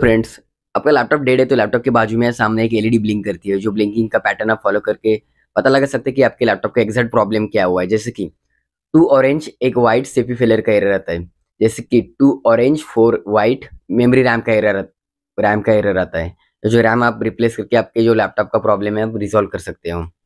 friends आपका laptop dead है तो लैपटॉप के बाजू में सामने एक एलईडी ब्लिंक करती है जो ब्लिंकिंग का पैटर्न आप फॉलो करके पता लगा सकते हैं कि आपके लैपटॉप का एग्जैक्ट प्रॉब्लम क्या हुआ है जैसे कि टू ऑरेंज एक वाइट सेफी फिलर का एरर रहता है जैसे कि two orange four white memory RAM का एरर रैम का एरर आता है जो रैम आप रिप्लेस करके आपके जो लैपटॉप का प्रॉब्लम है आप रिजॉल्व कर सकते हो